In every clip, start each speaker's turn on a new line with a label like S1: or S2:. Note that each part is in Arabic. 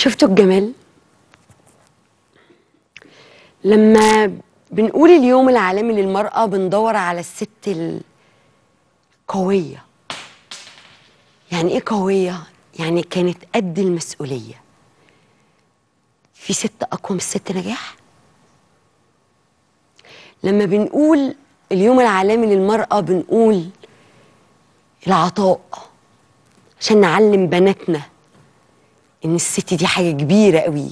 S1: شفتوا الجمال لما بنقول اليوم العالمي للمرأة بندور على الست القوية يعني ايه قوية؟ يعني كانت قد المسؤولية في ست أقوى من الست نجاح لما بنقول اليوم العالمي للمرأة بنقول العطاء عشان نعلم بناتنا ان الست دي حاجه كبيره قوي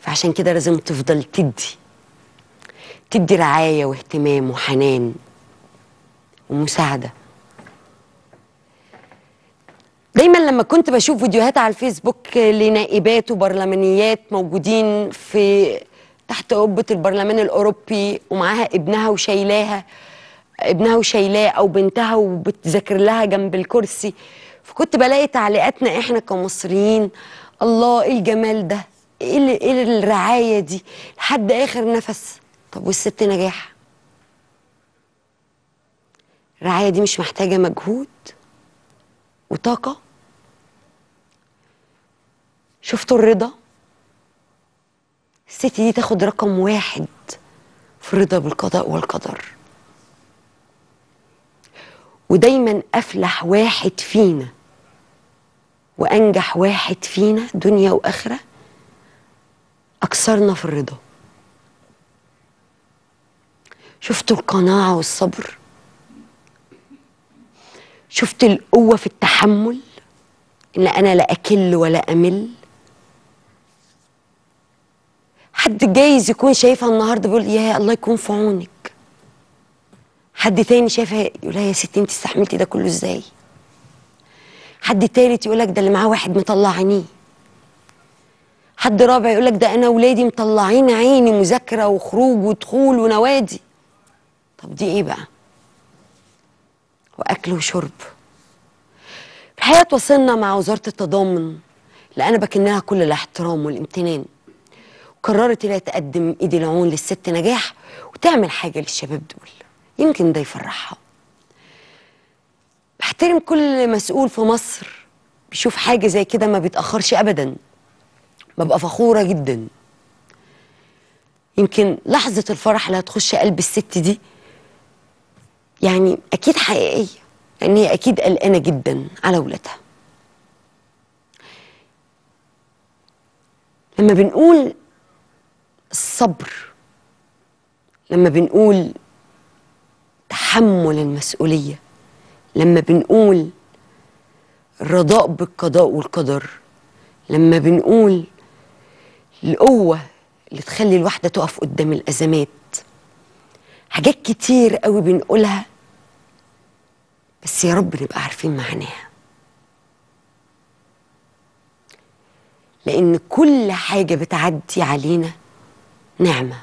S1: فعشان كده لازم تفضل تدي تدي رعايه واهتمام وحنان ومساعده دايما لما كنت بشوف فيديوهات على الفيسبوك لنائبات وبرلمانيات موجودين في تحت قبه البرلمان الاوروبي ومعاها ابنها وشايلاها ابنها وشايلاه او بنتها وبتذاكر لها جنب الكرسي فكنت بلاقي تعليقاتنا احنا كمصريين الله ايه الجمال ده ايه ايه الرعايه دي لحد اخر نفس طب والست نجاح الرعايه دي مش محتاجه مجهود وطاقه شفتوا الرضا الست دي تاخد رقم واحد في الرضا بالقضاء والقدر ودايما افلح واحد فينا وأنجح واحد فينا دنيا وآخرة أكثرنا في الرضا شفت القناعة والصبر شفت القوة في التحمل إن أنا لا أكل ولا أمل حد جايز يكون شايفها النهارده بيقول يا الله يكون في عونك حد تاني شايفها يقول لها يا ستي انت استحملتي ده كله ازاي حد تالت يقولك ده اللي معاه واحد مطلع عينيه حد رابع يقولك ده انا ولادي مطلعين عيني مذاكره وخروج ودخول ونوادي طب دي ايه بقى واكل وشرب في الحقيقه تواصلنا مع وزاره التضامن اللي انا بكنها كل الاحترام والامتنان وقررت هي تقدم ايد العون للست نجاح وتعمل حاجه للشباب دول يمكن ده يفرحها احترم كل مسؤول في مصر بيشوف حاجه زي كده ما بيتاخرش ابدا ببقى فخوره جدا يمكن لحظه الفرح اللي هتخش قلب الست دي يعني اكيد حقيقيه لان هي اكيد قلقانه جدا على ولادها لما بنقول الصبر لما بنقول تحمل المسؤوليه لما بنقول الرضاء بالقضاء والقدر لما بنقول القوة اللي تخلي الواحدة تقف قدام الأزمات حاجات كتير قوي بنقولها بس يا رب نبقى عارفين معناها لأن كل حاجة بتعدي علينا نعمة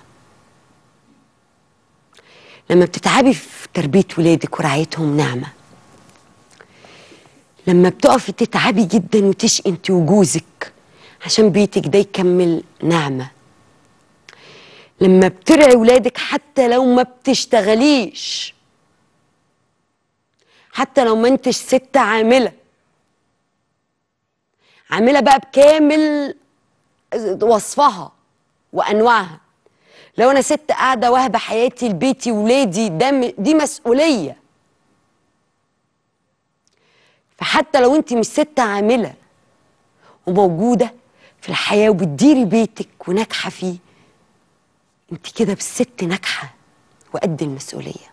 S1: لما بتتعبي في تربية ولادك ورعايتهم نعمه لما بتقفي تتعبي جدا وتشقي انت وجوزك عشان بيتك ده يكمل نعمه لما بترعي ولادك حتى لو ما بتشتغليش حتى لو ما انتش ست عامله عامله بقى بكامل وصفها وانواعها لو انا ست قاعده واهبه حياتي لبيتي ولادي ده دي مسؤوليه فحتى لو انت مش ست عامله وموجوده في الحياه وبتديري بيتك وناجحه فيه انت كده بالست ناجحه وقد المسؤوليه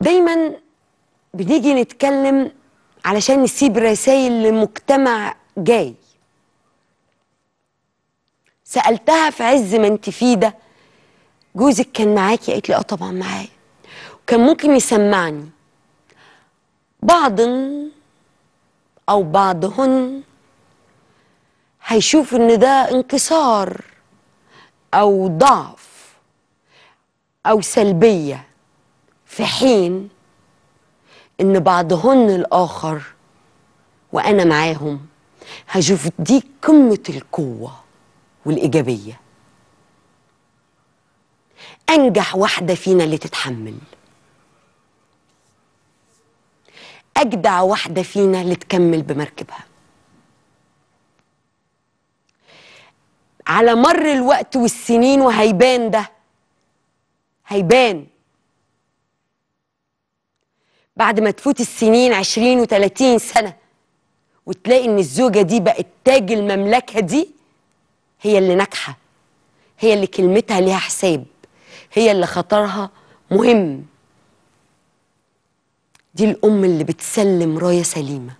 S1: دايما بنيجي نتكلم علشان نسيب رسائل لمجتمع جاي سالتها في عز ما انت فيه ده جوزك كان معاكي قالت لي اه طبعا معايا كان ممكن يسمعني بعض أو بعضهن هيشوف إن ده انكسار أو ضعف أو سلبية في حين إن بعضهن الآخر وأنا معاهم هشوف دي قمة القوة والإيجابية أنجح واحدة فينا اللي تتحمل أجدع واحدة فينا اللي تكمل بمركبها على مر الوقت والسنين وهيبان ده هيبان بعد ما تفوت السنين عشرين وتلاتين سنة وتلاقي ان الزوجة دي بقت تاج المملكة دي هي اللي ناجحة هي اللي كلمتها ليها حساب هي اللي خطرها مهم دي الام اللي بتسلم رايه سليمه